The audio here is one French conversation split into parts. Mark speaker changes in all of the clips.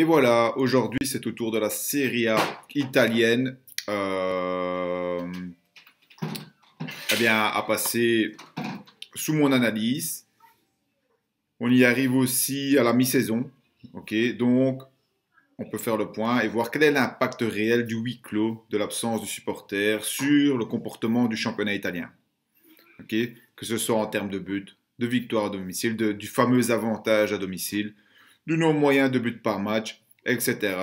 Speaker 1: Et voilà, aujourd'hui c'est au tour de la Serie A italienne. Euh, eh bien, à passer sous mon analyse. On y arrive aussi à la mi-saison. donc on peut faire le point et voir quel est l'impact réel du huis clos, de l'absence du supporter sur le comportement du championnat italien. que ce soit en termes de but, de victoire à domicile, du fameux avantage à domicile de nos moyens de buts par match, etc.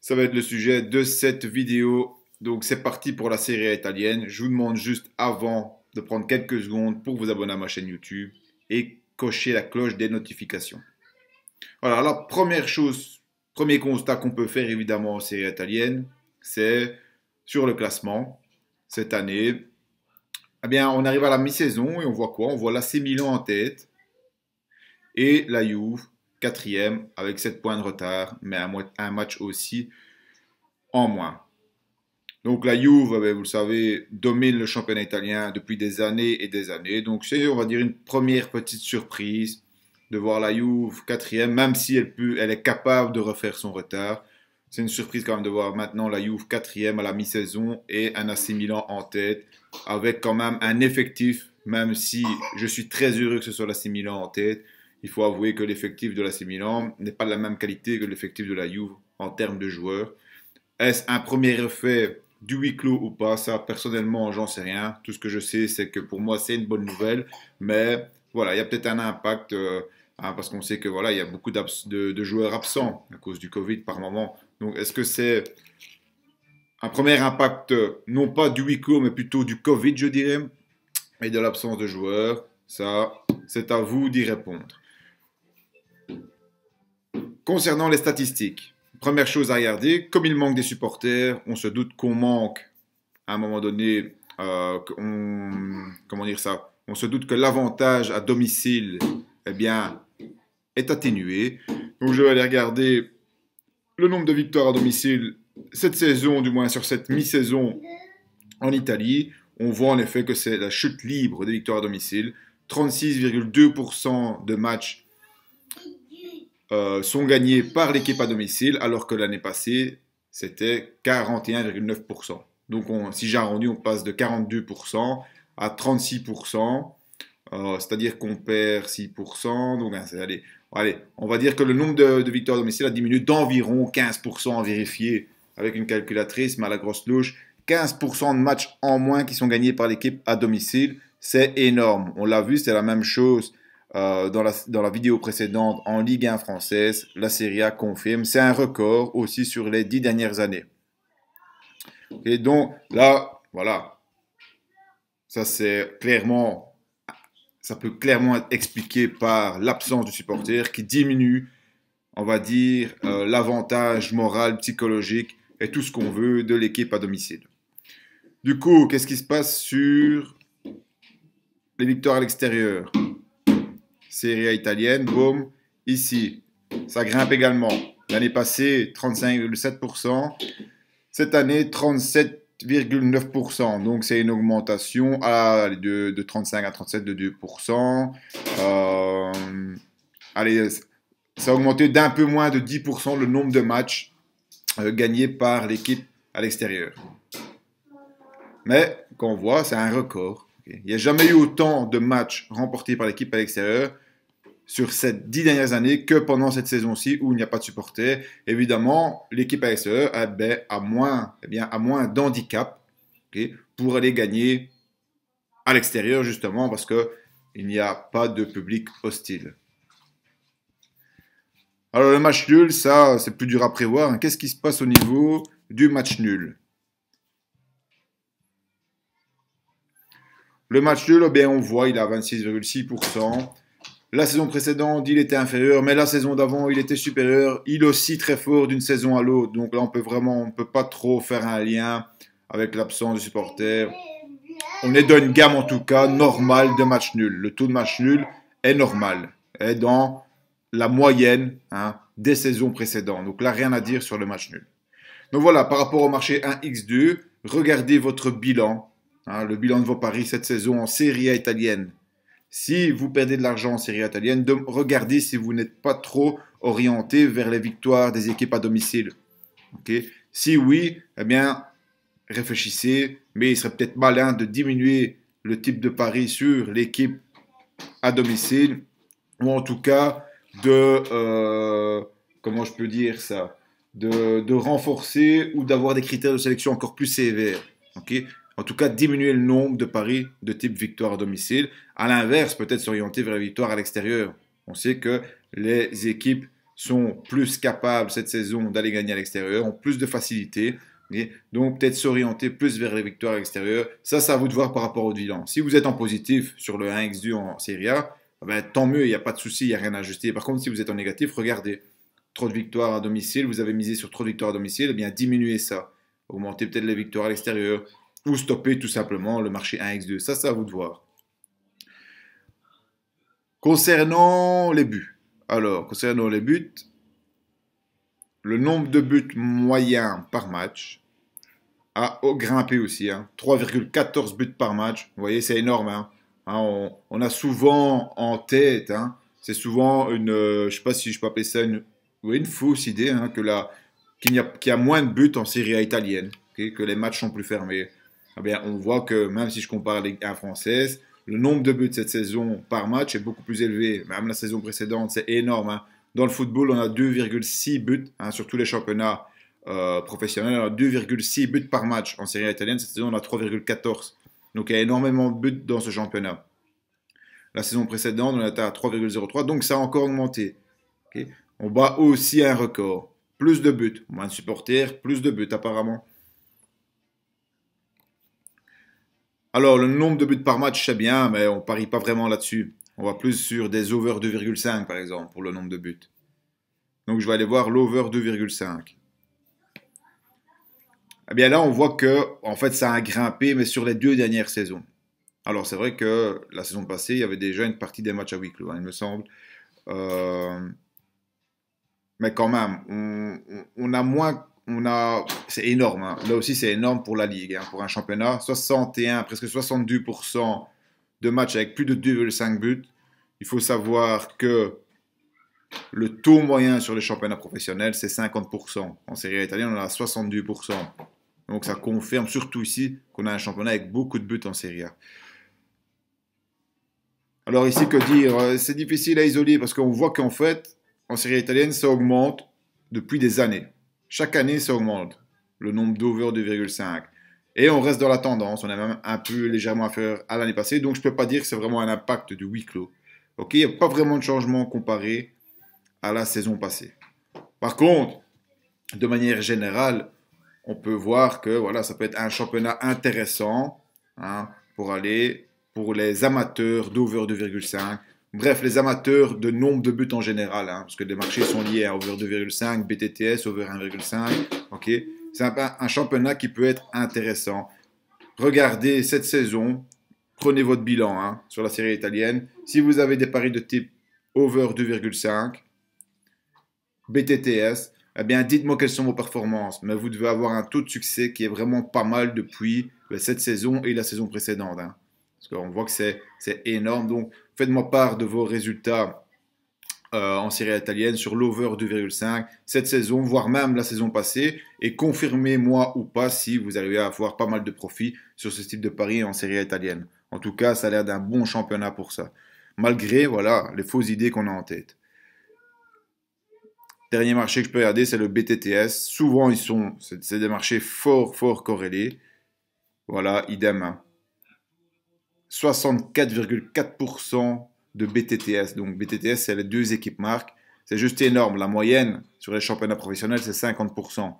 Speaker 1: Ça va être le sujet de cette vidéo. Donc c'est parti pour la série italienne. Je vous demande juste avant de prendre quelques secondes pour vous abonner à ma chaîne YouTube et cocher la cloche des notifications. Voilà, la première chose, premier constat qu'on peut faire évidemment en série italienne, c'est sur le classement cette année. Eh bien, on arrive à la mi-saison et on voit quoi On voit l'AC Milan en tête et la Juve, quatrième, avec 7 points de retard, mais un, un match aussi en moins. Donc la Juve, eh ben, vous le savez, domine le championnat italien depuis des années et des années. Donc c'est, on va dire, une première petite surprise de voir la Juve quatrième, même si elle, peut, elle est capable de refaire son retard. C'est une surprise quand même de voir maintenant la Juve quatrième à la mi-saison et un assimilant en tête, avec quand même un effectif, même si je suis très heureux que ce soit l'assimilant en tête, il faut avouer que l'effectif de la Milan n'est pas de la même qualité que l'effectif de la Juve en termes de joueurs. Est-ce un premier effet du huis clos ou pas Ça, personnellement, j'en sais rien. Tout ce que je sais, c'est que pour moi, c'est une bonne nouvelle. Mais voilà, il y a peut-être un impact euh, hein, parce qu'on sait que voilà, il y a beaucoup de, de, joueurs absents à cause du Covid par moment. Donc, est-ce que c'est un premier impact, euh, non pas du huis clos, mais plutôt du Covid, je dirais, et de l'absence de joueurs Ça, c'est à vous d'y répondre. Concernant les statistiques, première chose à regarder, comme il manque des supporters, on se doute qu'on manque à un moment donné, euh, comment dire ça, on se doute que l'avantage à domicile, eh bien, est atténué. Donc je vais aller regarder le nombre de victoires à domicile cette saison, du moins sur cette mi-saison en Italie. On voit en effet que c'est la chute libre des victoires à domicile. 36,2% de matchs euh, sont gagnés par l'équipe à domicile, alors que l'année passée, c'était 41,9%. Donc, si j'ai arrondi, on passe de 42% à 36%, euh, c'est-à-dire qu'on perd 6%. Donc, hein, allez, on va dire que le nombre de, victoires à domicile a diminué d'environ 15% à vérifier avec une calculatrice, mais à la grosse louche, 15% de matchs en moins qui sont gagnés par l'équipe à domicile, c'est énorme. On l'a vu, c'est la même chose euh, dans, la, vidéo précédente en Ligue 1 française, la Serie A confirme. C'est un record aussi sur les dix dernières années. Et donc là, voilà. Ça, c'est clairement. Ça peut clairement être expliqué par l'absence du supporter qui diminue, on va dire, euh, l'avantage moral, psychologique et tout ce qu'on veut de l'équipe à domicile. Du coup, qu'est-ce qui se passe sur les victoires à l'extérieur Série A italienne, boum, ici, ça grimpe également. L'année passée, 35,7%. Cette année, 37,9%. Donc, c'est une augmentation de, 35 à 37 de 2%. Euh, allez, ça a augmenté d'un peu moins de 10% le nombre de matchs euh, gagnés par l'équipe à l'extérieur. Mais, qu'on voit, c'est un record. Il n'y a jamais eu autant de matchs remportés par l'équipe à l'extérieur sur ces dix dernières années que pendant cette saison-ci où il n'y a pas de supporters. Évidemment, l'équipe ASE eh ben, a moins, eh bien, moins d'handicap pour aller gagner à l'extérieur, justement, parce qu'il n'y a pas de public hostile. Alors, le match nul, ça, c'est plus dur à prévoir. Qu'est-ce qui se passe au niveau du match nul Le match nul, eh on voit, il a 26,6%. La saison précédente, il était inférieur, mais la saison d'avant, il était supérieur. Il aussi très fort d'une saison à l'autre. Donc là, on peut vraiment, on peut pas trop faire un lien avec l'absence de supporters. On est dans une gamme, en tout cas, normale de match nul. Le taux de match nul est normal, est dans la moyenne hein, des saisons précédentes. Donc là, rien à dire sur le match nul. Donc voilà, par rapport au marché 1x2, regardez votre bilan. Hein, le bilan de vos paris cette saison en Serie A italienne. Si vous perdez de l'argent en série italienne, regardez si vous n'êtes pas trop orienté vers les victoires des équipes à domicile. ok si oui, eh bien, réfléchissez, mais il serait peut-être malin de diminuer le type de pari sur l'équipe à domicile, ou en tout cas de, euh, comment je peux dire ça, de, de renforcer ou d'avoir des critères de sélection encore plus sévères. ok en tout cas diminuer le nombre de paris de type victoire à domicile. À l'inverse, peut-être s'orienter vers la victoire à l'extérieur. On sait que les équipes sont plus capables cette saison d'aller gagner à l'extérieur, ont plus de facilité. donc peut-être s'orienter plus vers les victoires à l'extérieur. Ça, c'est à vous de voir par rapport au bilan. Si vous êtes en positif sur le 1x2 en Serie ben, tant mieux, il n'y a pas de souci, il n'y a rien à ajuster. Par contre, si vous êtes en négatif, regardez. Trop de victoires à domicile, vous avez misé sur trop de victoires à domicile, eh bien diminuez ça. Augmentez peut-être les victoires à l'extérieur, ou stopper tout simplement le marché 1x2. Ça, c'est à vous de voir. Concernant les buts. Alors, concernant les buts, le nombre de buts moyens par match a grimpé aussi. 3,14 hein. buts par match. Vous voyez, c'est énorme. Hein. Hein, on, a souvent en tête, c'est souvent une, euh, je ne sais pas si je peux appeler ça une, fausse idée, que qu'il y, a moins de buts en Serie italienne, que les matchs sont plus fermés. Eh on voit que même si je compare les la Ligue le nombre de buts cette saison par match est beaucoup plus élevé. Même la saison précédente, c'est énorme. Hein. Dans le football, on a 2,6 buts hein, sur tous les championnats euh, professionnels. On a 2,6 buts par match. En série italienne, cette saison, on a 3,14. Donc il y a énormément de buts dans ce championnat. La saison précédente, on était à 3,03. Donc ça a encore augmenté. on bat aussi un record. Plus de buts. Moins de supporters, plus de buts apparemment. Alors, le nombre de buts par match, c'est bien, mais on parie pas vraiment là-dessus. On va plus sur des over 2,5 par exemple pour le nombre de buts. Donc, je vais aller voir l'over 2,5. Eh bien là, on voit que en fait, ça a grimpé, mais sur les deux dernières saisons. Alors, c'est vrai que la saison passée, il y avait déjà une partie des matchs à huis clos, hein, il me semble. Euh, mais quand même, on, on, a moins on a, c'est énorme. Hein. Là aussi, c'est énorme pour la ligue, hein, pour un championnat. 61, presque 62% de matchs avec plus de 2,5 buts. Il faut savoir que le taux moyen sur les championnats professionnels, c'est 50%. En série italienne, on a 62 Donc ça confirme surtout ici qu'on a un championnat avec beaucoup de buts en Serie A. Alors ici, que dire euh, C'est difficile à isoler parce qu'on voit qu'en fait, en série italienne, ça augmente depuis des années. Chaque année, ça augmente, le nombre d'over 2,5. Et on reste dans la tendance, on est même un peu légèrement inférieur à l'année passée, donc je ne peux pas dire que c'est vraiment un impact du week clos. il n'y a pas vraiment de changement comparé à la saison passée. Par contre, de manière générale, on peut voir que voilà, ça peut être un championnat intéressant hein, pour aller pour les amateurs d'over 2,5 Bref, les amateurs de nombre de buts en général, hein, parce que les marchés sont liés à over 2,5, BTTS, over 1,5. ok C'est un, championnat qui peut être intéressant. Regardez cette saison, prenez votre bilan hein, sur la série italienne. Si vous avez des paris de type over 2,5, BTTS, eh bien dites-moi quelles sont vos performances. Mais vous devez avoir un taux de succès qui est vraiment pas mal depuis euh, cette saison et la saison précédente. Hein. Parce qu'on voit que c'est énorme. Donc, Faites-moi part de vos résultats euh, en série italienne sur l'over 2,5 cette saison, voire même la saison passée, et confirmez-moi ou pas si vous arrivez à avoir pas mal de profits sur ce type de paris en série italienne. En tout cas, ça a l'air d'un bon championnat pour ça, malgré voilà les fausses idées qu'on a en tête. Dernier marché que je peux regarder, c'est le BTTS. Souvent, ils sont, c'est des marchés fort, fort corrélés. Voilà, idem. Hein. 64,4% de BTTS. Donc BTTS, c'est les deux équipes marques. C'est juste énorme. La moyenne sur les championnats professionnels, c'est 50%.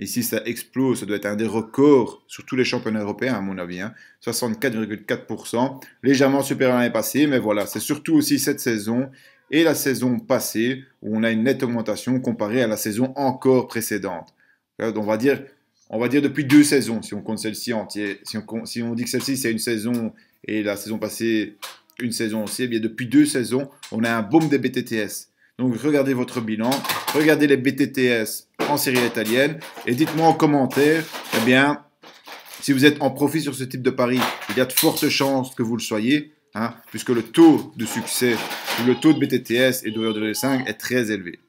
Speaker 1: Ici, ça explose, ça doit être un des records sur tous les championnats européens, à mon avis. 64,4%, hein. légèrement supérieur à l'année passée, mais voilà, c'est surtout aussi cette saison et la saison passée où on a une nette augmentation comparée à la saison encore précédente. Euh, on va dire on va dire depuis deux saisons, si on compte celle-ci entière, si on, dit que celle-ci c'est une saison et la saison passée une saison aussi, eh bien depuis deux saisons, on a un boom des BTTS. Donc regardez votre bilan, regardez les BTTS en série italienne et dites-moi en commentaire, eh bien, si vous êtes en profit sur ce type de pari, il y a de fortes chances que vous le soyez, hein, puisque le taux de succès, le taux de BTTS et de 5 est très élevé.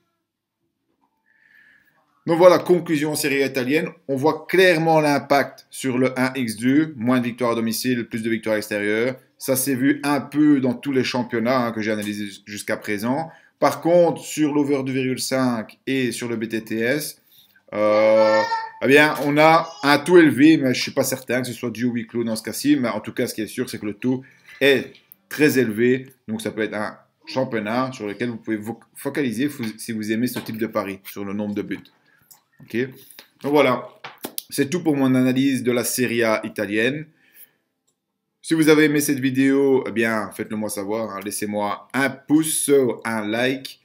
Speaker 1: Donc voilà, conclusion série italienne. On voit clairement l'impact sur le 1x2. Moins de victoires à domicile, plus de victoires extérieures. Ça s'est vu un peu dans tous les championnats hein, que j'ai analysés jusqu'à présent. Par contre, sur l'over 2,5 et sur le BTTS, euh, eh bien, on a un taux élevé, mais je ne suis pas certain que ce soit du huis clos dans ce cas-ci. Mais en tout cas, ce qui est sûr, c'est que le taux est très élevé. Donc, ça peut être un championnat sur lequel vous pouvez vous focaliser si vous aimez ce type de pari sur le nombre de buts. Ok Donc voilà, c'est tout pour mon analyse de la Serie A italienne. Si vous avez aimé cette vidéo, eh bien, faites-le moi savoir. Hein. Laissez-moi un pouce, un like.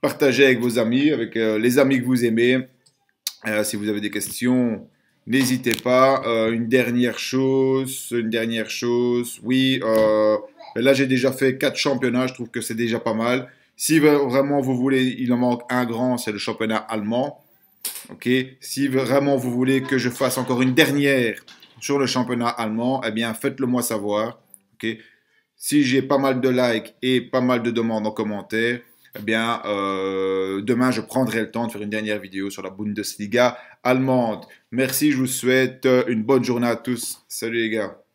Speaker 1: Partagez avec vos amis, avec euh, les amis que vous aimez. Euh, si vous avez des questions, n'hésitez pas. Euh, une dernière chose, une dernière chose. Oui, là j'ai déjà fait quatre championnats, je trouve que c'est déjà pas mal. Si vraiment vous voulez, il en manque un grand, c'est le championnat allemand. Ok, si vraiment vous voulez que je fasse encore une dernière sur le championnat allemand, eh bien faites-le moi savoir. Ok, si j'ai pas mal de likes et pas mal de demandes en commentaire, eh bien euh, demain je prendrai le temps de faire une dernière vidéo sur la Bundesliga allemande. Merci, je vous souhaite euh, une bonne journée à tous. Salut les gars.